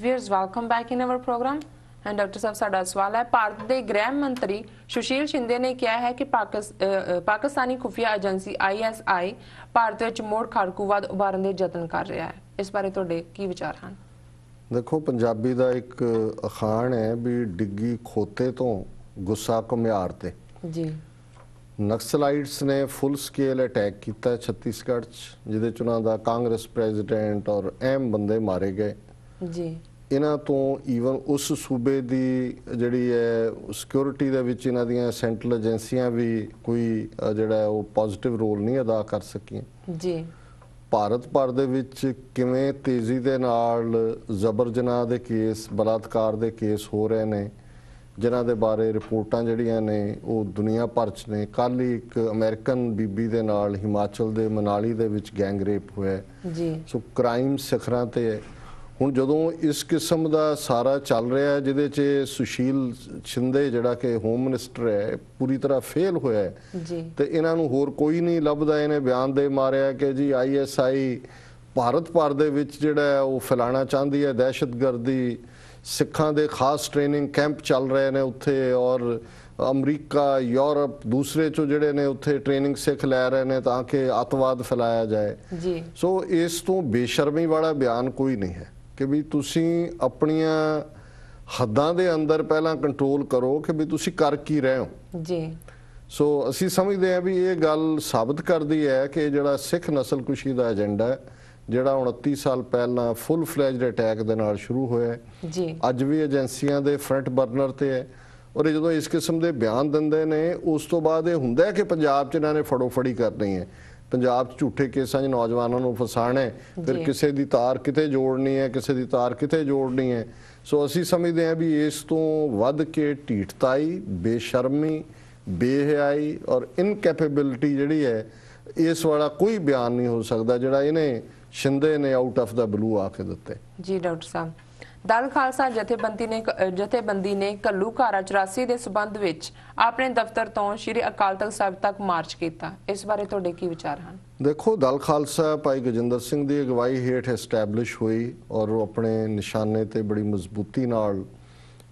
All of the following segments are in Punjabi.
viewers welcome back in our program and doctor ਸਾਹਿਬ ਸਾਡਾ ਸਵਾਲ ਹੈ ਭਾਰਤ ਦੇ ਗ੍ਰਹਿ ਮੰਤਰੀ ਸੁਸ਼ੀਲ ਸ਼ਿੰਦੇ ਨੇ ਕਿਹਾ ਹੈ ਕਿ ਪਾਕਿਸਤਾਨੀ ਖੁਫੀਆ ਏਜੰਸੀ ਆਈਐਸਆਈ ਭਾਰਤ ਵਿੱਚ ਮੋੜ ਖੜਕੂਵਾਦ ਉਭਾਰਨ ਦੇ ਯਤਨ ਕਰ ਰਿਹਾ ਹੈ ਇਸ ਬਾਰੇ ਤੁਹਾਡੇ ਕੀ ਵਿਚਾਰ ਹਨ ਦੇਖੋ ਪੰਜਾਬੀ ਦਾ ਇੱਕ ਅਖਾਣ ਹੈ ਵੀ ਡਿੱਗੀ ਖੋਤੇ ਤੋਂ ਗੁੱਸਾ ਕੁਮਿਆਰ ਤੇ ਜੀ ਨਕਸਲਾਈਟਸ ਨੇ ਫੁੱਲ ਸਕੇਲ ਅਟੈਕ ਕੀਤਾ ਛੱਤੀਸਗੜ੍ਹ 'ਚ ਜਿਹਦੇ ਚ ਉਹਨਾਂ ਦਾ ਕਾਂਗਰਸ ਪ੍ਰੈਜ਼ੀਡੈਂਟ ਔਰ ਐਮ ਬੰਦੇ ਮਾਰੇ ਗਏ ਜੀ ਇਹਨਾਂ ਤੋਂ ਈਵਨ ਉਸ ਸੂਬੇ ਦੀ ਜਿਹੜੀ ਹੈ ਸਿਕਿਉਰਿਟੀ ਦੇ ਵਿੱਚ ਇਹਨਾਂ ਦੀਆਂ ਸੈਂਟਰਲ ਏਜੰਸੀਆਂ ਵੀ ਕੋਈ ਜਿਹੜਾ ਉਹ ਪੋਜ਼ਿਟਿਵ ਰੋਲ ਨਹੀਂ ਅਦਾ ਕਰ ਸਕੀਆਂ ਜੀ ਭਾਰਤ ਭਰ ਦੇ ਵਿੱਚ ਕਿਵੇਂ ਤੇਜ਼ੀ ਦੇ ਨਾਲ ਜ਼ਬਰ ਜਨਾਹ ਦੇ ਕੇਸ ਬਲਾਤਕਾਰ ਦੇ ਕੇਸ ਹੋ ਰਹੇ ਨੇ ਜਿਨ੍ਹਾਂ ਦੇ ਬਾਰੇ ਰਿਪੋਰਟਾਂ ਜਿਹੜੀਆਂ ਨੇ ਉਹ ਦੁਨੀਆ ਭਰ 'ਚ ਨੇ ਕੱਲ ਹੀ ਇੱਕ ਅਮਰੀਕਨ ਬੀਬੀ ਦੇ ਨਾਲ ਹਿਮਾਚਲ ਦੇ ਮਨਾਲੀ ਦੇ ਵਿੱਚ ਗੈਂਗ ਰੇਪ ਹੋਇਆ ਜੀ ਸੋ ਕ੍ਰਾਈਮ ਸਿਖਰਾਂ ਤੇ ਹੈ ਹੁਣ ਜਦੋਂ ਇਸ ਕਿਸਮ ਦਾ ਸਾਰਾ ਚੱਲ ਰਿਹਾ ਹੈ ਜਿਹਦੇ 'ਚ ਸੁਸ਼ੀਲ ਛਿੰਦੇ ਜਿਹੜਾ ਕਿ ਹੋਮ ਮਿਨਿਸਟਰ ਹੈ ਪੂਰੀ ਤਰ੍ਹਾਂ ਫੇਲ ਹੋਇਆ ਹੈ ਜੀ ਤੇ ਇਹਨਾਂ ਨੂੰ ਹੋਰ ਕੋਈ ਨਹੀਂ ਲੱਭਦਾ ਇਹਨੇ ਬਿਆਨ ਦੇ ਮਾਰਿਆ ਕਿ ਜੀ ਆਈਐਸਆਈ ਭਾਰਤ ਭਰ ਦੇ ਵਿੱਚ ਜਿਹੜਾ ਉਹ ਫੈਲਾਣਾ ਚਾਹੁੰਦੀ ਹੈ ਦਹਿਸ਼ਤਗਰਦੀ ਸਿੱਖਾਂ ਦੇ ਖਾਸ ਟ੍ਰੇਨਿੰਗ ਕੈਂਪ ਚੱਲ ਰਹੇ ਨੇ ਉੱਥੇ ਔਰ ਅਮਰੀਕਾ ਯੂਰਪ ਦੂਸਰੇ ਚੋ ਜਿਹੜੇ ਨੇ ਉੱਥੇ ਟ੍ਰੇਨਿੰਗ ਸਿੱਖ ਲੈ ਰਹੇ ਨੇ ਤਾਂ ਕਿ ਅਤਵਾਦ ਫੈਲਾਇਆ ਜਾਏ ਜੀ ਸੋ ਇਸ ਤੋਂ ਬੇਸ਼ਰਮੀ ਵਾਲਾ ਬਿਆਨ ਕੋਈ ਨਹੀਂ ਹੈ ਕਿ ਵੀ ਤੁਸੀਂ ਆਪਣੀਆਂ ਹੱਦਾਂ ਦੇ ਅੰਦਰ ਪਹਿਲਾਂ ਕੰਟਰੋਲ ਕਰੋ ਕਿ ਵੀ ਤੁਸੀਂ ਕਰ ਕੀ ਰਹੇ ਹੋ ਜੀ ਸੋ ਅਸੀਂ ਸਮਝਦੇ ਹਾਂ ਵੀ ਇਹ ਗੱਲ ਸਾਬਤ ਕਰਦੀ ਹੈ ਕਿ ਜਿਹੜਾ ਸਿੱਖ ਨਸਲਕੁਸ਼ੀ ਦਾ ਏਜੰਡਾ ਹੈ ਜਿਹੜਾ 29 ਸਾਲ ਪਹਿਲਾਂ ਫੁੱਲ ਫਲੈਜਡ ਅਟੈਕ ਦੇ ਨਾਲ ਸ਼ੁਰੂ ਹੋਇਆ ਜੀ ਅੱਜ ਵੀ ਏਜੰਸੀਆਂ ਦੇ ਫਰੰਟ ਬਰਨਰ ਤੇ ਹੈ ਔਰ ਜਦੋਂ ਇਸ ਕਿਸਮ ਦੇ ਬਿਆਨ ਦਿੰਦੇ ਨੇ ਉਸ ਤੋਂ ਬਾਅਦ ਇਹ ਹੁੰਦਾ ਕਿ ਪੰਜਾਬ 'ਚ ਇਹਨਾਂ ਨੇ ਫੜੋ ਫੜੀ ਕਰਨੀ ਹੈ ਪੰਜਾਬ 'ਚ ਝੂਠੇ ਕੇਸਾਂ 'ਚ ਨੌਜਵਾਨਾਂ ਨੂੰ ਫਸਾਣਾ ਹੈ ਫਿਰ ਕਿਸੇ ਦੀ ਤਾਰ ਕਿਤੇ ਜੋੜਨੀ ਹੈ ਕਿਸੇ ਦੀ ਤਾਰ ਕਿਤੇ ਜੋੜਨੀ ਹੈ ਸੋ ਅਸੀਂ ਸਮਝਦੇ ਹਾਂ ਵੀ ਇਸ ਤੋਂ ਵੱਧ ਕੇ ਢੀਠਤਾਈ ਬੇਸ਼ਰਮੀ ਬੇਹਿਆਈ ਔਰ ਇਨਕੈਪੇਬਿਲਟੀ ਜਿਹੜੀ ਹੈ ਇਸ ਵਾਲਾ ਕੋਈ ਬਿਆਨ ਨਹੀਂ ਹੋ ਸਕਦਾ ਜਿਹੜਾ ਇਹਨੇ ਸ਼ਿੰਦੇ ਨੇ ਆਊਟ ਆਫ ਦਾ ਬਲੂ ਆ ਕੇ ਦਿੱਤੇ ਜੀ ਡਾਕਟਰ ਸਾਹਿਬ ਦਲ ਖਾਲਸਾ ਜਥੇਬੰਦੀ ਨੇ ਜਥੇਬੰਦੀ ਨੇ ਕੱਲੂ ਘਾਰਾ 84 ਦੇ ਸਬੰਧ ਵਿੱਚ ਆਪਣੇ ਦਫ਼ਤਰ ਤੋਂ ਸ਼੍ਰੀ ਅਕਾਲ ਤਖਤ ਸਾਹਿਬ ਤੱਕ ਮਾਰਚ ਕੀਤਾ ਇਸ ਬਾਰੇ ਤੁਹਾਡੇ ਕੀ ਵਿਚਾਰ ਹਨ ਦੇਖੋ ਦਲ ਖਾਲਸਾ ਭਾਈ ਗਜਿੰਦਰ ਸਿੰਘ ਦੀ ਅਗਵਾਈ ਹੇਠ ਐਸਟੈਬਲਿਸ਼ ਹੋਈ ਔਰ ਉਹ ਆਪਣੇ ਨਿਸ਼ਾਨੇ ਤੇ ਬੜੀ ਮਜ਼ਬੂਤੀ ਨਾਲ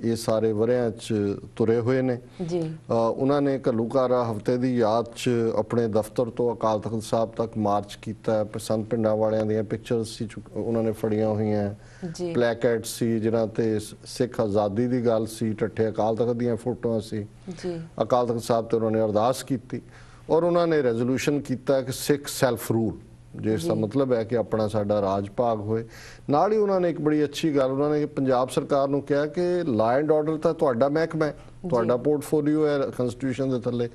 ਇਹ ਸਾਰੇ ਵਰਿਆਂ 'ਚ ਤੁਰੇ ਹੋਏ ਨੇ ਜੀ ਉਹਨਾਂ ਨੇ ਘੱਲੂਕਾਰਾ ਹਫਤੇ ਦੀ ਯਾਦ 'ਚ ਆਪਣੇ ਦਫ਼ਤਰ ਤੋਂ ਅਕਾਲ ਤਖਤ ਸਾਹਿਬ ਤੱਕ ਮਾਰਚ ਕੀਤਾ ਪਸੰਦ ਪਿੰਡਾਂ ਵਾਲਿਆਂ ਦੀਆਂ ਪਿਕਚਰਸ ਸੀ ਉਹਨਾਂ ਨੇ ਫੜੀਆਂ ਹੋਈਆਂ ਜੀ ਪਲੈਕਟ ਸੀ ਜਿਨ੍ਹਾਂ ਤੇ ਸਿੱਖ ਆਜ਼ਾਦੀ ਦੀ ਗੱਲ ਸੀ ਟੱਠੇ ਅਕਾਲ ਤਖਤ ਦੀਆਂ ਫੋਟੋਆਂ ਸੀ ਜੀ ਅਕਾਲ ਤਖਤ ਸਾਹਿਬ ਤੇ ਉਹਨਾਂ ਨੇ ਅਰਦਾਸ ਕੀਤੀ ਔਰ ਉਹਨਾਂ ਨੇ ਰੈਜ਼ੋਲੂਸ਼ਨ ਕੀਤਾ ਕਿ ਸਿੱਖ ਸੈਲਫ ਰੂਲ ਜੇ ਇਸ ਦਾ ਮਤਲਬ ਹੈ ਕਿ ਆਪਣਾ ਸਾਡਾ ਰਾਜ ਭਾਗ ਹੋਏ ਨਾਲ ਹੀ ਉਹਨਾਂ ਨੇ ਇੱਕ ਬੜੀ ਅੱਛੀ ਗੱਲ ਉਹਨਾਂ ਨੇ ਪੰਜਾਬ ਸਰਕਾਰ ਨੂੰ ਕਿਹਾ ਕਿ ਲਾਅ ਆਰਡਰ ਤਾਂ ਤੁਹਾਡਾ ਮਹਿਕਮਾ ਹੈ ਤੁਹਾਡਾ ਪੋਰਟਫੋਲੀਓ ਹੈ ਕਨਸਟੀਟਿਊਸ਼ਨ ਦੇ ਥੱਲੇ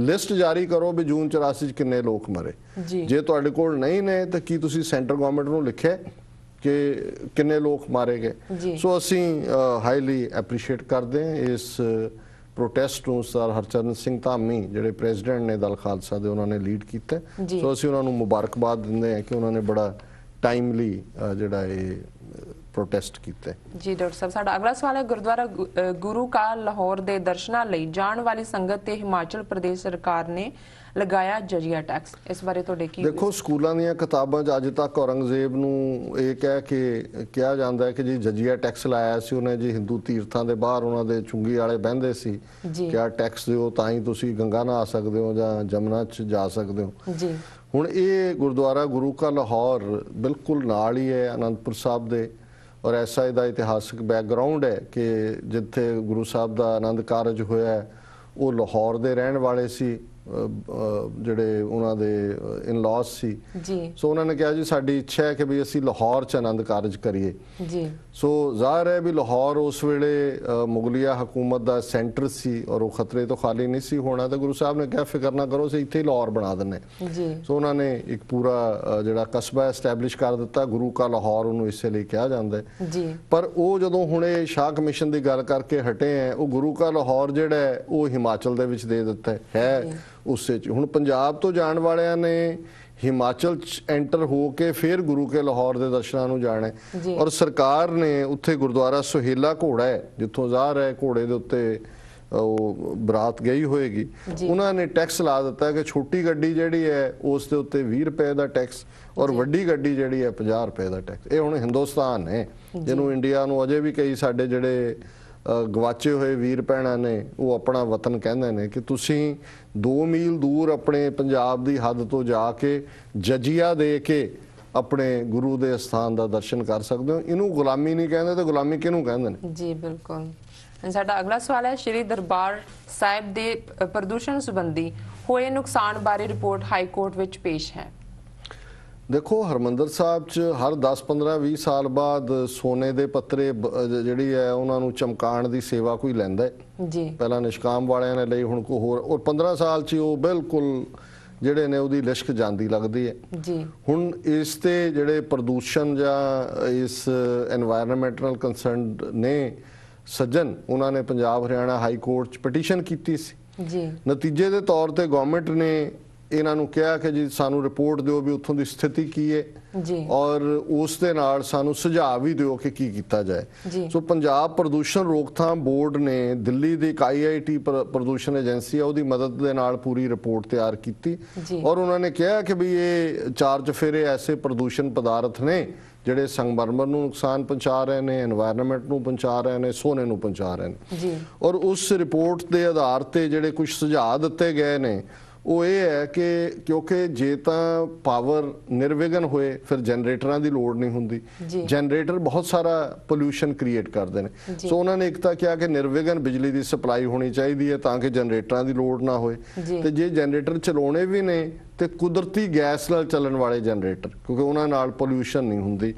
ਲਿਸਟ ਜਾਰੀ ਕਰੋ ਵੀ ਜੂਨ 84 ਚ ਕਿੰਨੇ ਲੋਕ ਮਰੇ ਜੇ ਤੁਹਾਡੇ ਕੋਲ ਨਹੀਂ ਨੇ ਤਾਂ ਕੀ ਤੁਸੀਂ ਸੈਂਟਰ ਗਵਰਨਮੈਂਟ ਨੂੰ ਲਿਖਿਆ ਕਿ ਕਿੰਨੇ ਲੋਕ ਮਾਰੇ ਗਏ ਸੋ ਅਸੀਂ ਹਾਈਲੀ ਐਪਰੀਸ਼ੀਏਟ ਕਰਦੇ ਹਾਂ ਇਸ ਪ੍ਰੋਟੈਸਟ ਨੂੰ ਸਰ ਹਰਚਰਨ ਸਿੰਘ ਧਾਮੀ ਜਿਹੜੇ ਪ੍ਰੈਜ਼ੀਡੈਂਟ ਨੇ ਦਲ ਖਾਲਸਾ ਦੇ ਉਹਨਾਂ ਨੇ ਲੀਡ ਕੀਤਾ ਸੋ ਅਸੀਂ ਉਹਨਾਂ ਨੂੰ ਮੁਬਾਰਕਬਾਦ ਦਿੰਦੇ ਹਾਂ ਕਿ ਉਹਨਾਂ ਨੇ ਬੜਾ ਟਾਈਮਲੀ ਜਿਹੜਾ ਇਹ ਪ੍ਰੋਟੈਸਟ ਕੀਤਾ ਜੀ ਡਾਕਟਰ ਸਾਹਿਬ ਸਾਡਾ ਅਗਲਾ ਸਵਾਲ ਹੈ ਗੁਰਦੁਆਰਾ ਗੁਰੂ ਕਾ ਲਾਹੌਰ ਦੇ ਦਰਸ਼ਨਾਂ ਲਈ ਜਾਣ ਵਾਲੀ ਸੰਗਤ ਤੇ ਹਿਮਾਚਲ ਪ੍ਰਦੇਸ਼ ਸਰਕਾਰ ਨੇ ਲਗਾਇਆ ਜਰੀਆ ਟੈਕਸ ਇਸ ਬਾਰੇ ਤੁਹਾਡੇ ਕੀ ਦੇਖੋ ਸਕੂਲਾਂ ਦੀਆਂ ਕਿਤਾਬਾਂ 'ਚ ਅੱਜ ਤੱਕ ਔਰੰਗਜ਼ੇਬ ਨੂੰ ਇਹ ਕਹਿ ਕੇ ਕਿਹਾ ਜਾਂਦਾ ਹੈ ਕਿ ਜੀ ਜਜੀਆ ਟੈਕਸ ਲਾਇਆ ਸੀ ਉਹਨੇ ਜੀ ਹਿੰਦੂ ਤੀਰਥਾਂ ਦੇ ਬਾਹਰ ਉਹਨਾਂ ਦੇ ਚੁੰਗੀ ਵਾਲੇ ਬਹਿੰਦੇ ਸੀ ਕਿ ਆ ਟੈਕਸ ਦਿਓ ਤਾਂ ਹੀ ਤੁਸੀਂ ਗੰਗਾ ਆ ਸਕਦੇ ਹੋ ਜਾਂ ਜਮਨਾ 'ਚ ਜਾ ਸਕਦੇ ਹੋ ਜੀ ਹੁਣ ਇਹ ਗੁਰਦੁਆਰਾ ਗੁਰੂ ਕਾ ਲਾਹੌਰ ਬਿਲਕੁਲ ਨਾਲ ਹੀ ਹੈ ਅਨੰਦਪੁਰ ਸਾਹਿਬ ਦੇ ਔਰ ਐਸਾ ਇਹਦਾ ਇਤਿਹਾਸਿਕ ਬੈਕਗ੍ਰਾਉਂਡ ਹੈ ਕਿ ਜਿੱਥੇ ਗੁਰੂ ਸਾਹਿਬ ਦਾ ਆਨੰਦ ਕਾਰਜ ਹੋਇਆ ਉਹ ਲਾਹੌਰ ਦੇ ਰਹਿਣ ਵਾਲੇ ਸੀ ਜਿਹੜੇ ਉਹਨਾਂ ਦੇ ਇਨ-ਲॉज ਸੀ ਜੀ ਸੋ ਉਹਨਾਂ ਨੇ ਕਿਹਾ ਜੀ ਸਾਡੀ ਇੱਛਾ ਹੈ ਕਿ ਵੀ ਅਸੀਂ ਲਾਹੌਰ ਚ ਆਨੰਦ ਕਾਰਜ ਕਰੀਏ ਜੀ ਸੋ ਜ਼ਾਹਿਰ ਹੈ ਵੀ ਲਾਹੌਰ ਉਸ ਵੇਲੇ ਮੁਗਲਿਆ ਹਕੂਮਤ ਦਾ ਸੈਂਟਰ ਸੀ ਔਰ ਉਹ ਖਤਰੇ ਤੋਂ ਖਾਲੀ ਨਹੀਂ ਸੀ ਹੋਣਾ ਤਾਂ ਗੁਰੂ ਸਾਹਿਬ ਨੇ ਕਿਹਾ ਫਿਕਰ ਨਾ ਕਰੋ ਸੇ ਇੱਥੇ ਲਾਹੌਰ ਬਣਾ ਦਿੰਨੇ ਜੀ ਸੋ ਉਹਨਾਂ ਨੇ ਇੱਕ ਪੂਰਾ ਜਿਹੜਾ ਕਸਬਾ ਐਸਟੈਬਲਿਸ਼ ਕਰ ਦਿੱਤਾ ਗੁਰੂ ਕਾ ਲਾਹੌਰ ਉਹਨੂੰ ਇਸੇ ਲਈ ਕਿਹਾ ਜਾਂਦਾ ਹੈ ਜੀ ਪਰ ਉਹ ਜਦੋਂ ਹੁਣੇ ਸ਼ਾਹ ਕਮਿਸ਼ਨ ਦੀ ਗੱਲ ਕਰਕੇ ਹਟੇ ਆ ਉਹ ਗੁਰੂ ਕਾ ਲਾਹੌਰ ਜਿਹੜਾ ਉਹ ਹਿਮਾਚਲ ਦੇ ਵਿੱਚ ਦੇ ਦਿੱਤਾ ਹੈ ਉਸੇ ਚ ਹੁਣ ਪੰਜਾਬ ਤੋਂ ਜਾਣ ਵਾਲਿਆਂ ਨੇ ਹਿਮਾਚਲ ਚ ਐਂਟਰ ਹੋ ਕੇ ਫਿਰ ਗੁਰੂ ਕੇ ਲਾਹੌਰ ਦੇ ਦਰਸ਼ਨਾਂ ਨੂੰ ਜਾਣਾ ਔਰ ਸਰਕਾਰ ਨੇ ਉੱਥੇ ਗੁਰਦੁਆਰਾ ਸੁਹੇਲਾ ਘੋੜਾ ਜਿੱਥੋਂ ਜ਼ਾਹਰ ਹੈ ਘੋੜੇ ਦੇ ਉੱਤੇ ਉਹ ਬਰਾਤ ਗਈ ਹੋਏਗੀ ਉਹਨਾਂ ਨੇ ਟੈਕਸ ਲਾ ਦਿੱਤਾ ਕਿ ਛੋਟੀ ਗੱਡੀ ਜਿਹੜੀ ਹੈ ਉਸ ਦੇ ਉੱਤੇ 20 ਰੁਪਏ ਦਾ ਟੈਕਸ ਔਰ ਵੱਡੀ ਗੱਡੀ ਜਿਹੜੀ ਹੈ 50 ਰੁਪਏ ਦਾ ਟੈਕਸ ਇਹ ਹੁਣ ਹਿੰਦੁਸਤਾਨ ਹੈ ਜਿਹਨੂੰ ਇੰਡੀਆ ਨੂੰ ਅਜੇ ਵੀ ਕਈ ਸਾਡੇ ਜਿਹੜੇ ਗਵਾਚੇ ਹੋਏ ਵੀਰ ਭੈਣਾਂ ਨੇ ਉਹ ਆਪਣਾ ਵਤਨ ਕਹਿੰਦੇ ਨੇ ਕਿ ਤੁਸੀਂ 2 ਮੀਲ ਦੂਰ ਆਪਣੇ ਪੰਜਾਬ ਦੀ ਹੱਦ ਤੋਂ ਜਾ ਕੇ ਜਜੀਆ ਦੇ ਕੇ ਆਪਣੇ ਗੁਰੂ ਦੇ ਸਥਾਨ ਦਾ ਦਰਸ਼ਨ ਕਰ ਸਕਦੇ ਹੋ ਇਹਨੂੰ ਗੁਲਾਮੀ ਨਹੀਂ ਕਹਿੰਦੇ ਤੇ ਗੁਲਾਮੀ ਕਿਹਨੂੰ ਕਹਿੰਦੇ ਨੇ ਜੀ ਬਿਲਕੁਲ ਸਾਡਾ ਅਗਲਾ ਸਵਾਲ ਹੈ ਸ਼੍ਰੀ ਦਰਬਾਰ ਸਾਹਿਬ ਦੇ ਪ੍ਰਦੂਸ਼ਣ ਸੰਬੰਧੀ ਹੋਏ ਨੁਕਸਾਨ ਬਾਰੇ ਰਿਪੋਰਟ ਹਾਈ ਕੋਰਟ ਵਿੱਚ ਪੇਸ਼ ਹੈ ਦੇਖੋ ਹਰਮੰਦਰ ਸਾਹਿਬ 'ਚ ਹਰ 10 15 20 ਸਾਲ ਬਾਅਦ ਸੋਨੇ ਦੇ ਪੱਤਰੇ ਜਿਹੜੀ ਹੈ ਉਹਨਾਂ ਨੂੰ ਚਮਕਾਣ ਦੀ ਸੇਵਾ ਕੋਈ ਲੈਂਦਾ ਹੈ ਜੀ ਪਹਿਲਾਂ ਨਿਸ਼ਕਾਮ ਵਾਲਿਆਂ ਨੇ ਲਈ ਹੁਣ ਕੋ ਹੋਰ ਔਰ 15 ਸਾਲ 'ਚ ਉਹ ਬਿਲਕੁਲ ਜਿਹੜੇ ਨੇ ਉਹਦੀ ਲਿਸ਼ਕ ਜਾਂਦੀ ਲੱਗਦੀ ਹੈ ਜੀ ਹੁਣ ਇਸ ਤੇ ਜਿਹੜੇ ਪ੍ਰਦੂਸ਼ਣ ਜਾਂ ਇਸ এনवायरमेंटਲ ਕੰਸਰਨ ਨੇ ਸੱਜਣ ਉਹਨਾਂ ਨੇ ਪੰਜਾਬ ਹਰਿਆਣਾ ਹਾਈ ਕੋਰਟ 'ਚ ਪਟੀਸ਼ਨ ਕੀਤੀ ਸੀ ਜੀ ਨਤੀਜੇ ਦੇ ਤੌਰ ਤੇ ਗਵਰਨਮੈਂਟ ਨੇ ਇਹਨਾਂ ਨੂੰ ਕਿਹਾ ਕਿ ਜੀ ਸਾਨੂੰ ਰਿਪੋਰਟ ਦਿਓ ਵੀ ਉੱਥੋਂ ਦੀ ਸਥਿਤੀ ਕੀ ਹੈ ਜੀ ਔਰ ਉਸ ਦੇ ਨਾਲ ਸਾਨੂੰ ਸੁਝਾਅ ਵੀ ਦਿਓ ਕਿ ਕੀ ਕੀਤਾ ਜਾਏ ਸੋ ਪੰਜਾਬ ਪ੍ਰਦੂਸ਼ਣ ਰੋਕਥਾਮ ਬੋਰਡ ਨੇ ਦਿੱਲੀ ਦੀ ਇੱਕ ਆਈਆਈਟੀ ਪ੍ਰਦੂਸ਼ਣ ਏਜੰਸੀ ਆ ਉਹਦੀ ਮਦਦ ਦੇ ਨਾਲ ਪੂਰੀ ਰਿਪੋਰਟ ਤਿਆਰ ਕੀਤੀ ਔਰ ਉਹਨਾਂ ਨੇ ਕਿਹਾ ਕਿ ਵੀ ਇਹ ਚਾਰ ਚਫੇਰੇ ਐਸੇ ਪ੍ਰਦੂਸ਼ਣ ਪਦਾਰਥ ਨੇ ਜਿਹੜੇ ਸੰਗਮਰਮਰ ਨੂੰ ਨੁਕਸਾਨ ਪਹੁੰਚਾ ਰਹੇ ਨੇ এনवायरमेंट ਨੂੰ ਪਹੁੰਚਾ ਰਹੇ ਨੇ ਸੋਨੇ ਨੂੰ ਪਹੁੰਚਾ ਰਹੇ ਨੇ ਜੀ ਔਰ ਉਸ ਰਿਪੋਰਟ ਦੇ ਆਧਾਰ ਤੇ ਜਿਹੜੇ ਕੁਝ ਸੁਝਾਅ ਦਿੱਤੇ ਗਏ ਨੇ ਉਹ ਇਹ ਹੈ ਕਿ ਕਿਉਂਕਿ ਜੇ ਤਾਂ ਪਾਵਰ ਨਿਰਵਿਘਨ ਹੋਏ ਫਿਰ ਜਨਰੇਟਰਾਂ ਦੀ ਲੋੜ ਨਹੀਂ ਹੁੰਦੀ ਜਨਰੇਟਰ ਬਹੁਤ ਸਾਰਾ ਪੋਲੂਸ਼ਨ ਕ੍ਰੀਏਟ ਕਰਦੇ ਨੇ ਸੋ ਉਹਨਾਂ ਨੇ ਇੱਕ ਤਾਂ ਕਿਹਾ ਕਿ ਨਿਰਵਿਘਨ ਬਿਜਲੀ ਦੀ ਸਪਲਾਈ ਹੋਣੀ ਚਾਹੀਦੀ ਹੈ ਤਾਂ ਕਿ ਜਨਰੇਟਰਾਂ ਦੀ ਲੋੜ ਨਾ ਹੋਏ ਤੇ ਜੇ ਜਨਰੇਟਰ ਚਲਾਉਣੇ ਵੀ ਨੇ ਤੇ ਕੁਦਰਤੀ ਗੈਸ ਨਾਲ ਚੱਲਣ ਵਾਲੇ ਜਨਰੇਟਰ ਕਿਉਂਕਿ ਉਹਨਾਂ ਨਾਲ ਪੋਲੂਸ਼ਨ ਨਹੀਂ ਹੁੰਦੀ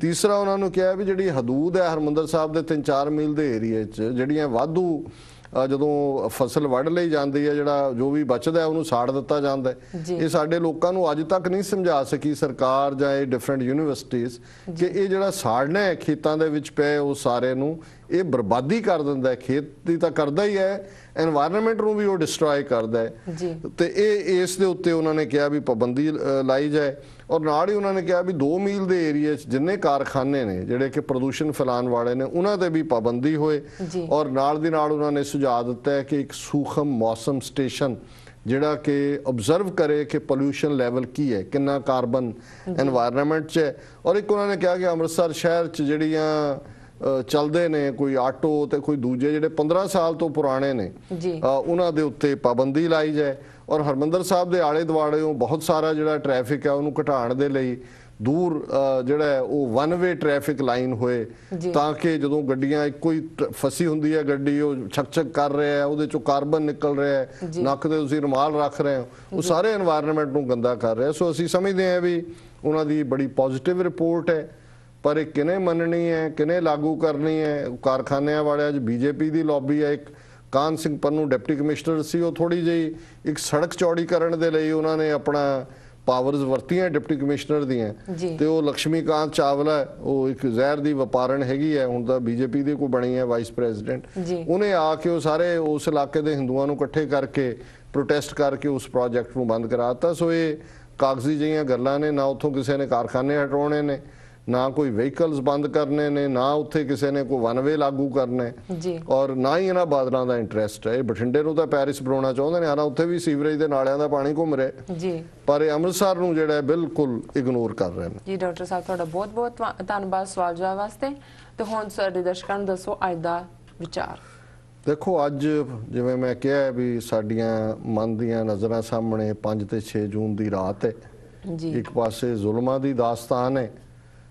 ਤੀਸਰਾ ਉਹਨਾਂ ਨੂੰ ਕਿਹਾ ਵੀ ਜਿਹੜੀ ਹਦੂਦ ਹੈ ਹਰਮੰਦਰ ਸਾਹਿਬ ਦੇ 3-4 ਮੀਲ ਦੇ ਏਰੀਆ 'ਚ ਜਿਹੜੀਆਂ ਵਾਧੂ ਜਦੋਂ ਫਸਲ ਵੱਢ ਲਈ ਜਾਂਦੀ ਹੈ ਜਿਹੜਾ ਜੋ ਵੀ ਬਚਦਾ ਉਹਨੂੰ ਸਾੜ ਦਿੱਤਾ ਜਾਂਦਾ ਇਹ ਸਾਡੇ ਲੋਕਾਂ ਨੂੰ ਅੱਜ ਤੱਕ ਨਹੀਂ ਸਮਝਾ ਸਕੀ ਸਰਕਾਰ ਜਾਂ ਇਹ ਡਿਫਰੈਂਟ ਯੂਨੀਵਰਸਿਟੀਆਂ ਕਿ ਇਹ ਜਿਹੜਾ ਸਾੜਨਾ ਹੈ ਖੇਤਾਂ ਦੇ ਵਿੱਚ ਪਏ ਉਹ ਸਾਰੇ ਨੂੰ ਇਹ ਬਰਬਾਦੀ ਕਰ ਦਿੰਦਾ ਹੈ ਖੇਤੀ ਤਾਂ ਕਰਦਾ ਹੀ ਹੈ এনवायरमेंट ਨੂੰ ਵੀ ਉਹ ਡਿਸਟਰੋਏ ਕਰਦਾ ਹੈ ਤੇ ਇਹ ਇਸ ਦੇ ਉੱਤੇ ਉਹਨਾਂ ਨੇ ਕਿਹਾ ਵੀ ਪਾਬੰਦੀ ਲਾਈ ਜਾਏ ਔਰ ਨਾਲ ਹੀ ਉਹਨਾਂ ਨੇ ਕਿਹਾ ਵੀ 2 ਮੀਲ ਦੇ ਏਰੀਆ 'ਚ ਜਿੰਨੇ ਕਾਰਖਾਨੇ ਨੇ ਜਿਹੜੇ ਕਿ ਪ੍ਰਦੂਸ਼ਣ ਫੈਲਾਉਣ ਵਾਲੇ ਨੇ ਉਹਨਾਂ ਤੇ ਵੀ ਪਾਬੰਦੀ ਹੋਏ ਔਰ ਨਾਲ ਦੀ ਨਾਲ ਉਹਨਾਂ ਨੇ ਸੁਝਾਅ ਦਿੱਤਾ ਹੈ ਕਿ ਇੱਕ ਸੂਖਮ ਮੌਸਮ ਸਟੇਸ਼ਨ ਜਿਹੜਾ ਕਿ ਆਬਜ਼ਰਵ ਕਰੇ ਕਿ ਪੋਲੂਸ਼ਨ ਲੈਵਲ ਕੀ ਹੈ ਕਿੰਨਾ ਕਾਰਬਨ এনवायरमेंट 'ਚ ਹੈ ਔਰ ਇੱਕ ਉਹਨਾਂ ਨੇ ਕਿਹਾ ਕਿ ਅੰਮ੍ਰਿਤਸਰ ਸ਼ਹਿਰ 'ਚ ਜਿਹੜੀਆਂ ਚੱਲਦੇ ਨੇ ਕੋਈ ਆਟੋ ਤੇ ਕੋਈ ਦੂਜੇ ਜਿਹੜੇ 15 ਸਾਲ ਤੋਂ ਪੁਰਾਣੇ ਨੇ ਉਹਨਾਂ ਦੇ ਉੱਤੇ ਪਾਬੰਦੀ ਲਾਈ ਜਾਏ ਔਰ ਹਰਮੰਦਰ ਸਾਹਿਬ ਦੇ ਆਲੇ ਉਹ ਬਹੁਤ ਸਾਰਾ ਜਿਹੜਾ ਟ੍ਰੈਫਿਕ ਹੈ ਉਹਨੂੰ ਘਟਾਉਣ ਦੇ ਲਈ ਦੂਰ ਜਿਹੜਾ ਉਹ ਵਨ ਵੇ ਟ੍ਰੈਫਿਕ ਲਾਈਨ ਹੋਏ ਤਾਂ ਕਿ ਜਦੋਂ ਗੱਡੀਆਂ ਇੱਕੋ ਹੀ ਫਸੀ ਹੁੰਦੀ ਹੈ ਗੱਡੀ ਉਹ ਛਕ ਛਕ ਕਰ ਰਿਹਾ ਹੈ ਉਹਦੇ ਚੋਂ ਕਾਰਬਨ ਨਿਕਲ ਰਿਹਾ ਹੈ ਨੱਕ ਤੇ ਤੁਸੀਂ ਰਮਾਲ ਰੱਖ ਰਹੇ ਹੋ ਉਹ ਸਾਰੇ এনवायरमेंट ਨੂੰ ਗੰਦਾ ਕਰ ਰਿਹਾ ਸੋ ਅਸੀਂ ਸਮਝਦੇ ਹਾਂ ਵੀ ਉਹਨਾਂ ਦੀ ਬੜੀ ਪੋਜ਼ਿਟਿਵ ਰਿਪੋਰਟ ਹੈ ਪਰ ਇਹ ਕਿਨੇ ਮੰਨਣੀ ਹੈ ਕਿਨੇ ਲਾਗੂ ਕਰਨੀ ਹੈ ਕਾਰਖਾਨਿਆਂ ਵਾਲਿਆਂ 'ਚ ਬੀਜੇਪੀ ਦੀ ਲੌਬੀ ਹੈ ਇੱਕ ਕਾਨ ਸਿੰਘ ਪੰਨੂ ਡਿਪਟੀ ਕਮਿਸ਼ਨਰ ਸੀ ਉਹ ਥੋੜੀ ਜਿਹੀ ਇੱਕ ਸੜਕ ਚੌੜੀ ਕਰਨ ਦੇ ਲਈ ਉਹਨਾਂ ਨੇ ਆਪਣਾ ਪਾਵਰਸ ਵਰਤੀਆਂ ਡਿਪਟੀ ਕਮਿਸ਼ਨਰ ਦੀਆਂ ਤੇ ਉਹ ਕਾਂਤ ਚਾਵਲਾ ਉਹ ਇੱਕ ਜ਼ਹਿਰ ਦੀ ਵਪਾਰਣ ਹੈਗੀ ਹੈ ਹੁਣ ਤਾਂ ਬੀਜੇਪੀ ਦੇ ਕੋ ਬਣੀ ਹੈ ਵਾਈਸ ਪ੍ਰੈਜ਼ੀਡੈਂਟ ਉਹਨੇ ਆ ਕੇ ਉਹ ਸਾਰੇ ਉਸ ਇਲਾਕੇ ਦੇ ਹਿੰਦੂਆਂ ਨੂੰ ਇਕੱਠੇ ਕਰਕੇ ਪ੍ਰੋਟੈਸਟ ਕਰਕੇ ਉਸ ਪ੍ਰੋਜੈਕਟ ਨੂੰ ਬੰਦ ਕਰਾਤਾ ਸੋ ਇਹ ਕਾਗਜ਼ੀ ਜਿਹੀਆਂ ਗੱਲਾਂ ਨੇ ਨਾ ਉਥੋਂ ਕਿਸੇ ਨੇ ਕਾਰਖਾਨੇ ਹਟਾਉਣੇ ਨੇ ਨਾ ਕੋਈ ਵਹੀਕਲਸ ਬੰਦ ਕਰਨੇ ਨੇ ਨਾ ਉੱਥੇ ਕਿਸੇ ਨੇ ਕੋਈ ਵਨ ਵੇ ਲਾਗੂ ਕਰਨੇ ਜੀ ਔਰ ਨਾ ਹੀ ਇਹਨਾਂ ਬਾਦਲਾਂ ਦਾ ਇੰਟਰਸਟ ਹੈ ਇਹ ਬਠਿੰਡੇ ਨੂੰ ਤਾਂ ਪੈਰਿਸ ਬਣਾਉਣਾ ਚਾਹੁੰਦੇ ਨੇ ਹਾਲਾ ਉੱਥੇ ਵੀ ਸੀਵਰੇਜ ਦੇ ਨਾਲਿਆਂ ਦਾ ਪਾਣੀ ਘੁੰਮ ਰਿਹਾ ਜੀ ਪਰ ਇਹ ਅੰਮ੍ਰਿਤਸਰ ਨੂੰ ਜਿਹੜਾ ਬਿਲਕੁਲ ਇਗਨੋਰ ਕਰ ਰਹੇ ਨੇ ਜੀ ਡਾਕਟਰ ਸਾਹਿਬ ਤੁਹਾਡਾ ਬਹੁਤ ਬਹੁਤ ਧੰਨਵਾਦ ਸਵਾਲ ਜਵਾਬ ਵਾਸਤੇ ਤੇ ਹੁਣ ਦੇ ਦਰਸ਼ਕਾਂ ਨੂੰ ਦੱਸੋ ਅੱਜ ਦਾ ਵਿਚਾਰ ਦੇਖੋ ਅੱਜ ਜਿਵੇਂ ਮੈਂ ਕਿਹਾ ਵੀ ਸਾਡੀਆਂ ਮਨ ਦੀਆਂ ਨਜ਼ਰਾਂ ਸਾਹਮਣੇ 5 ਤੇ 6 ਜੂਨ ਦੀ ਰਾਤ ਹੈ ਜੀ ਇੱਕ ਪਾਸੇ ਜ਼ੁਲਮਾਂ ਦੀ ਦਾਸਤਾਨ ਹੈ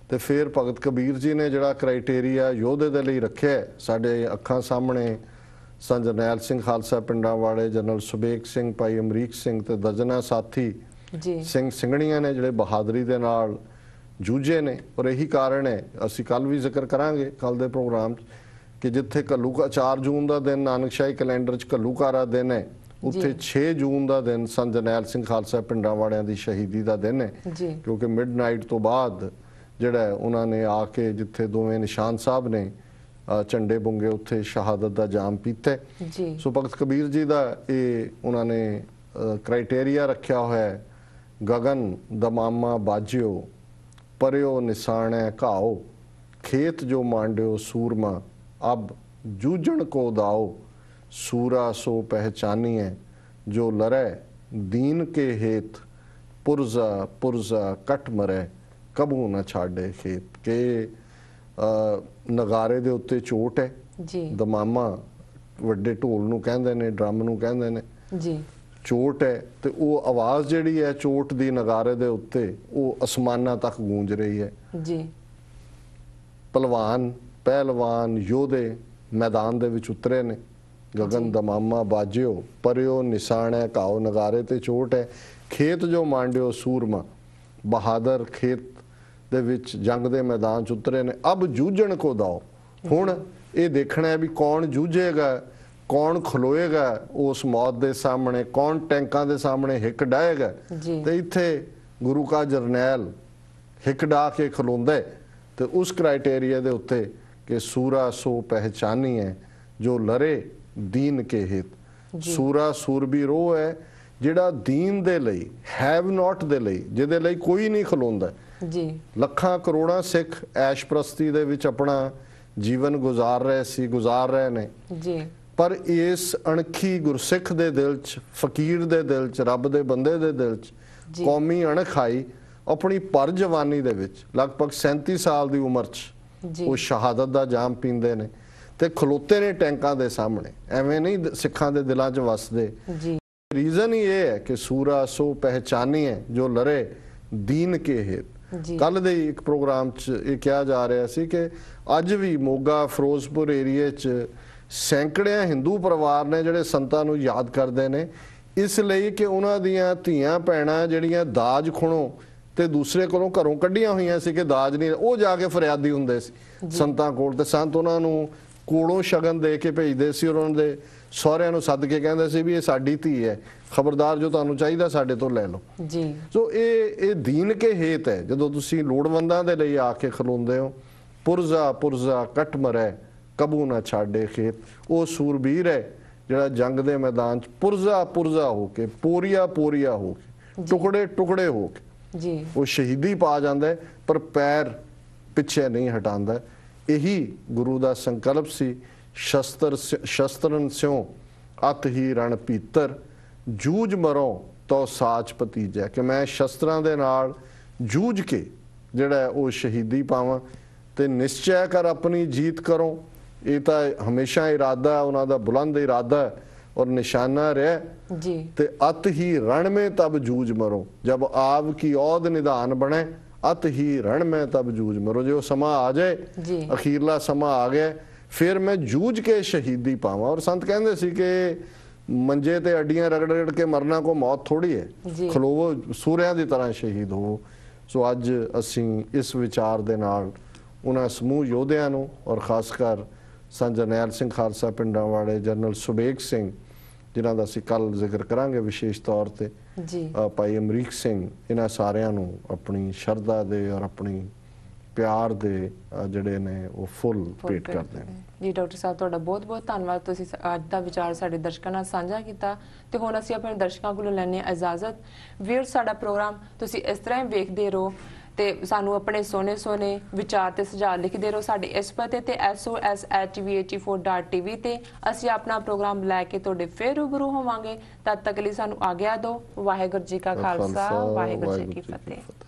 ਤੇ ਫਿਰ ਭਗਤ ਕਬੀਰ ਜੀ ਨੇ ਜਿਹੜਾ ਕ੍ਰਾਈਟੇਰੀਆ ਯੋਧੇ ਦੇ ਲਈ ਰੱਖਿਆ ਸਾਡੇ ਅੱਖਾਂ ਸਾਹਮਣੇ ਸੰਜਨੈਲ ਜਰਨੈਲ ਸਿੰਘ ਖਾਲਸਾ ਪਿੰਡਾਂ ਵਾਲੇ ਜਨਰਲ ਸੁਬੇਕ ਸਿੰਘ ਭਾਈ ਅਮਰੀਕ ਸਿੰਘ ਤੇ ਦਜਨਾ ਸਾਥੀ ਜੀ ਸਿੰਘ ਸਿੰਘਣੀਆਂ ਨੇ ਜਿਹੜੇ ਬਹਾਦਰੀ ਦੇ ਨਾਲ ਜੂਝੇ ਨੇ ਔਰ ਇਹੀ ਕਾਰਨ ਹੈ ਅਸੀਂ ਕੱਲ ਵੀ ਜ਼ਿਕਰ ਕਰਾਂਗੇ ਕੱਲ ਦੇ ਪ੍ਰੋਗਰਾਮ 'ਚ ਕਿ ਜਿੱਥੇ ਕੱਲੂਕਾ 4 ਜੂਨ ਦਾ ਦਿਨ ਨਾਨਕਸ਼ਾਹੀ ਕੈਲੰਡਰ 'ਚ ਕੱਲੂਕਾਰਾ ਦਿਨ ਹੈ ਉੱਥੇ 6 ਜੂਨ ਦਾ ਦਿਨ ਸੰਜਨੈਲ ਜਰਨੈਲ ਸਿੰਘ ਖਾਲਸਾ ਪਿੰਡਾਂ ਵਾਲਿਆਂ ਦੀ ਸ਼ਹੀਦੀ ਦਾ ਦਿਨ ਹੈ ਕਿਉਂਕਿ ਮਿਡਨਾਈਟ ਤੋਂ ਬਾਅਦ ਜਿਹੜਾ ਉਹਨਾਂ ਨੇ ਆ ਕੇ ਜਿੱਥੇ ਦੋਵੇਂ ਨਿਸ਼ਾਨ ਸਾਹਿਬ ਨੇ ਚੰਡੇ ਬੁੰਗੇ ਉੱਥੇ ਸ਼ਹਾਦਤ ਦਾ ਜਾਮ ਪੀਤੇ ਜੀ ਸੋ ਭਗਤ ਕਬੀਰ ਜੀ ਦਾ ਇਹ ਉਹਨਾਂ ਨੇ ਕ੍ਰਾਈਟੇਰੀਆ ਰੱਖਿਆ ਹੋਇਆ ਗगन ਦਮਾਮਾ ਬਾਜਿਓ ਪਰਿਓ ਨਿਸਾਣੈ ਘਾਓ ਖੇਤ ਜੋ ਮਾਂਡਿਓ ਸੂਰਮਾ ਅਬ ਜੂਝਣ ਕੋ ਦਾਓ ਸੂਰਾ ਸੋ ਪਹਿਚਾਨੀਐ ਜੋ ਲਰੈ ਦੀਨ ਕੇ ਹੇਤ ਪੁਰਜ਼ਾ ਪੁਰਜ਼ਾ ਕਟ ਮਰੇ ਕਬੂ ਨਾ ਛਾੜੇ ਖੇਤ ਕੇ ਨਗਾਰੇ ਦੇ ਉੱਤੇ ਚੋਟ ਹੈ ਜੀ ਦਮਾਮਾ ਵੱਡੇ ਢੋਲ ਨੂੰ ਕਹਿੰਦੇ ਨੇ ਡਰਮ ਨੂੰ ਕਹਿੰਦੇ ਨੇ ਜੀ ਚੋਟ ਹੈ ਤੇ ਉਹ ਆਵਾਜ਼ ਜਿਹੜੀ ਹੈ ਚੋਟ ਦੀ ਨਗਾਰੇ ਦੇ ਉੱਤੇ ਉਹ ਅਸਮਾਨਾਂ ਤੱਕ ਗੂੰਜ ਰਹੀ ਹੈ ਜੀ ਪਹਿਲਵਾਨ ਪਹਿਲਵਾਨ ਯੋਧੇ ਮੈਦਾਨ ਦੇ ਵਿੱਚ ਉਤਰੇ ਨੇ ਗगन ਦਮਾਮਾ ਬਾਜਿਓ ਪਰਿਓ ਨਿਸ਼ਾਨੇ ਕਾਉ ਨਗਾਰੇ ਤੇ ਚੋਟ ਹੈ ਖੇਤ ਜੋ ਮਾਂਡਿਓ ਸੂਰਮਾ ਬਹਾਦਰ ਖੇਤ ਦੇ ਵਿੱਚ ਜੰਗ ਦੇ ਮੈਦਾਨ 'ਚ ਉਤਰੇ ਨੇ ਅਬ ਜੂਝਣ ਕੋ ਦਾਓ ਹੁਣ ਇਹ ਦੇਖਣਾ ਹੈ ਵੀ ਕੌਣ ਜੂਝੇਗਾ ਕੌਣ ਖਲੋਏਗਾ ਉਸ ਮੌਤ ਦੇ ਸਾਹਮਣੇ ਕੌਣ ਟੈਂਕਾਂ ਦੇ ਸਾਹਮਣੇ ਹਿੱਕ ਡਾਏਗਾ ਤੇ ਇੱਥੇ ਗੁਰੂ ਕਾ ਜਰਨੈਲ ਹਿੱਕ ਡਾ ਕੇ ਖਲੋਂਦਾ ਤੇ ਉਸ ਕ੍ਰਾਈਟੇਰੀਆ ਦੇ ਉੱਤੇ ਕਿ ਸੂਰਾ ਸੋ ਪਹਿਚਾਨੀ ਹੈ ਜੋ ਲਰੇ ਦੀਨ ਕੇ ਹਿਤ ਸੂਰਾ ਸੂਰਬੀ ਰੋ ਹੈ ਜਿਹੜਾ ਦੀਨ ਦੇ ਲਈ ਹੈਵ ਨਾਟ ਦੇ ਲਈ ਜਿਹਦੇ ਲਈ ਕੋਈ ਨਹੀਂ ਖਲੋਂਦਾ ਜੀ ਲੱਖਾਂ ਕਰੋੜਾਂ ਸਿੱਖ ਐਸ਼ ਪ੍ਰਸਤੀ ਦੇ ਵਿੱਚ ਆਪਣਾ ਜੀਵਨ ਗੁਜ਼ਾਰ ਰਹੇ ਸੀ ਗੁਜ਼ਾਰ ਰਹੇ ਨੇ ਜੀ ਪਰ ਇਸ ਅਣਖੀ ਗੁਰਸਿੱਖ ਦੇ ਦਿਲ 'ਚ ਫਕੀਰ ਦੇ ਦਿਲ 'ਚ ਰੱਬ ਦੇ ਬੰਦੇ ਦੇ ਦਿਲ 'ਚ ਕੌਮੀ ਅਣਖ ਆਈ ਆਪਣੀ ਪਰ ਜਵਾਨੀ ਦੇ ਵਿੱਚ ਲਗਭਗ 37 ਸਾਲ ਦੀ ਉਮਰ 'ਚ ਉਹ ਸ਼ਹਾਦਤ ਦਾ ਜਾਮ ਪੀਂਦੇ ਨੇ ਤੇ ਖਲੋਤੇ ਨੇ ਟੈਂਕਾਂ ਦੇ ਸਾਹਮਣੇ ਐਵੇਂ ਨਹੀਂ ਸਿੱਖਾਂ ਦੇ ਦਿਲਾਂ 'ਚ ਵਸਦੇ ਜੀ ਰੀਜ਼ਨ ਹੀ ਇਹ ਹੈ ਕਿ ਸੂਰਾ ਸੋ ਪਹਿਚਾਨੀ ਹੈ ਜੋ ਲਰੇ ਦੀਨ ਕੇ ਹੈ ਕੱਲ ਦੇ ਇੱਕ ਪ੍ਰੋਗਰਾਮ 'ਚ ਇਹ ਕਿਹਾ ਜਾ ਰਿਹਾ ਸੀ ਕਿ ਅੱਜ ਵੀ ਮੋਗਾ ਫਿਰੋਜ਼ਪੁਰ ਏਰੀਆ 'ਚ ਸੈਂਕੜਿਆਂ ਹਿੰਦੂ ਪਰਿਵਾਰ ਨੇ ਜਿਹੜੇ ਸੰਤਾਂ ਨੂੰ ਯਾਦ ਕਰਦੇ ਨੇ ਇਸ ਲਈ ਕਿ ਉਹਨਾਂ ਦੀਆਂ ਧੀਆਂ ਭੈਣਾਂ ਜਿਹੜੀਆਂ ਦਾਜ ਖੁਣੋ ਤੇ ਦੂਸਰੇ ਕੋਲੋਂ ਘਰੋਂ ਕੱਢੀਆਂ ਹੋਈਆਂ ਸੀ ਕਿ ਦਾਜ ਨਹੀਂ ਉਹ ਜਾ ਕੇ ਫਰਿਆਦੀ ਹੁੰਦੇ ਸੀ ਸੰਤਾਂ ਕੋਲ ਤੇ ਸੰਤ ਉਹਨਾਂ ਨੂੰ ਕੋਲੋਂ ਸ਼ਗਨ ਦੇ ਕੇ ਭੇਜਦੇ ਸੀ ਉਹਨਾਂ ਦੇ ਸਹੁਰਿਆਂ ਨੂੰ ਸੱਦ ਕੇ ਕਹਿੰਦੇ ਸੀ ਵੀ ਇਹ ਸਾਡੀ ਧੀ ਹੈ ਖਬਰਦਾਰ ਜੋ ਤੁਹਾਨੂੰ ਚਾਹੀਦਾ ਸਾਡੇ ਤੋਂ ਲੈ ਲਓ ਜੀ ਸੋ ਇਹ ਇਹ ਦੀਨ ਕੇ ਹੇਤ ਹੈ ਜਦੋਂ ਤੁਸੀਂ ਲੋੜਵੰਦਾਂ ਦੇ ਲਈ ਆ ਕੇ ਖਲੋਂਦੇ ਹੋ ਪੁਰਜ਼ਾ ਪੁਰਜ਼ਾ ਕਟ ਮਰੇ ਕਬੂ ਨਾ ਛਾੜੇ ਖੇਤ ਉਹ ਸੂਰਬੀਰ ਹੈ ਜਿਹੜਾ ਜੰਗ ਦੇ ਮੈਦਾਨ 'ਚ ਪੁਰਜ਼ਾ ਪੁਰਜ਼ਾ ਹੋ ਕੇ ਪੋਰੀਆ ਪੋਰੀਆ ਹੋ ਕੇ ਟੁਕੜੇ ਟੁਕੜੇ ਹੋ ਕੇ ਜੀ ਉਹ ਸ਼ਹੀਦੀ ਪਾ ਜਾਂਦਾ ਪਰ ਪੈਰ ਪਿੱਛੇ ਨਹੀਂ ਹਟਾਉਂਦਾ ਇਹੀ ਗੁਰੂ ਦਾ ਸੰਕਲਪ ਸੀ ਸ਼ਸਤਰ ਸ਼ਸਤਰਨ ਸਿਓ ਅਤ ਹੀ ਰਣ ਪੀਤਰ ਜੂਝ ਮਰੋ ਤੋ ਸਾਚ ਭਤੀਜਾ ਕਿ ਮੈਂ ਸ਼ਸਤਰਾਂ ਦੇ ਨਾਲ ਜੂਝ ਕੇ ਜਿਹੜਾ ਉਹ ਸ਼ਹੀਦੀ ਪਾਵਾਂ ਤੇ ਨਿਸ਼ਚੈ ਕਰ ਆਪਣੀ ਜੀਤ ਕਰੋ ਇਹ ਤਾਂ ਹਮੇਸ਼ਾ ਇਰਾਦਾ ਉਹਨਾਂ ਦਾ ਬੁਲੰਦ ਇਰਾਦਾ ਔਰ ਨਿਸ਼ਾਨਾ ਰਹਿ ਜੀ ਤੇ ਅਤ ਹੀ ਰਣ ਮੇ ਤਬ ਜੂਝ ਮਰੋ ਜਬ ਆਪ ਕੀ ਔਦ ਨਿਧਾਨ ਬਣੇ ਅਤ ਹੀ ਰਣ ਮੇ ਤਬ ਜੂਝ ਮਰੋ ਜੇ ਉਹ ਸਮਾਂ ਆ ਜਾਏ ਜੀ ਅਖੀਰਲਾ ਸਮਾਂ ਆ ਗਿਆ ਫਿਰ ਮੈਂ ਜੂਝ ਕੇ ਸ਼ਹੀਦੀ ਪਾਵਾਂ ਔਰ ਸੰਤ ਕਹਿੰਦੇ ਸੀ ਕਿ ਮੰਜੇ ਤੇ ਅੱਡੀਆਂ ਰਗੜ ਰਗੜ ਕੇ ਮਰਨਾ ਕੋ ਮੌਤ ਥੋੜੀ ਹੈ ਖਲੋਵੋ ਸੂਰਿਆਂ ਦੀ ਤਰ੍ਹਾਂ ਸ਼ਹੀਦ ਹੋਵੋ ਸੋ ਅੱਜ ਅਸੀਂ ਇਸ ਵਿਚਾਰ ਦੇ ਨਾਲ ਉਹਨਾਂ ਸਮੂਹ ਯੋਧਿਆਂ ਨੂੰ ਔਰ ਖਾਸ ਕਰ ਸੰਜਨੈਲ ਸਿੰਘ ਖਾਲਸਾ ਪਿੰਡਾਂ ਵਾਲੇ ਜਨਰਲ ਸੁਬੇਕ ਸਿੰਘ ਜਿਨ੍ਹਾਂ ਦਾ ਅਸੀਂ ਕੱਲ ਜ਼ਿਕਰ ਕਰਾਂਗੇ ਵਿਸ਼ੇਸ਼ ਤੌਰ ਤੇ ਜੀ ਭਾਈ ਅਮਰੀਕ ਸਿੰਘ ਇਹਨਾਂ ਸਾਰਿਆਂ ਨੂੰ ਆਪਣੀ ਸ਼ਰਧਾ ਦੇ ਔਰ ਆਪਣੀ ਪਿਆਰ ਦੇ ਜਿਹੜੇ ਨੇ ਉਹ ਫੁੱਲ ਪੇਟ ਕਰਦੇ ਨੇ ਜੀ ਡਾਕਟਰ ਸਾਹਿਬ ਤੁਹਾਡਾ ਬਹੁਤ-ਬਹੁਤ ਧੰਨਵਾਦ ਤੁਸੀਂ ਅੱਜ ਦਾ ਵਿਚਾਰ ਸਾਡੇ ਦਰਸ਼ਕਾਂ ਨਾਲ ਸਾਂਝਾ ਕੀਤਾ ਤੇ ਹੁਣ ਅਸੀਂ ਆਪਣੇ ਦਰਸ਼ਕਾਂ ਕੋਲੋਂ ਲੈਣੇ ਇਜਾਜ਼ਤ ਵੀਰ ਸਾਡਾ ਪ੍ਰੋਗਰਾਮ ਤੁਸੀਂ ਇਸ ਤਰ੍ਹਾਂ ਹੀ ਵੇਖਦੇ ਰਹੋ ਤੇ ਸਾਨੂੰ ਆਪਣੇ ਸੋਨੇ ਸੋਨੇ ਵਿਚਾਰ ਤੇ ਸੁਝਾਅ ਲਿਖਦੇ ਰਹੋ ਸਾਡੇ ਇਸ ਪਤੇ ਤੇ sos@tv84.tv ਤੇ ਅਸੀਂ ਆਪਣਾ ਪ੍ਰੋਗਰਾਮ ਲੈ ਕੇ ਤੁਹਾਡੇ ਫੇਰ ਰੂਬਰੂ ਹੋਵਾਂਗੇ ਤਦ ਤੱਕ ਲਈ ਸਾਨੂੰ ਆਗਿਆ ਦਿਓ ਵਾਹਿਗੁਰੂ ਜੀ ਕਾ ਖਾਲਸਾ ਵਾਹਿਗੁਰੂ ਜੀ ਕੀ ਫਤਿਹ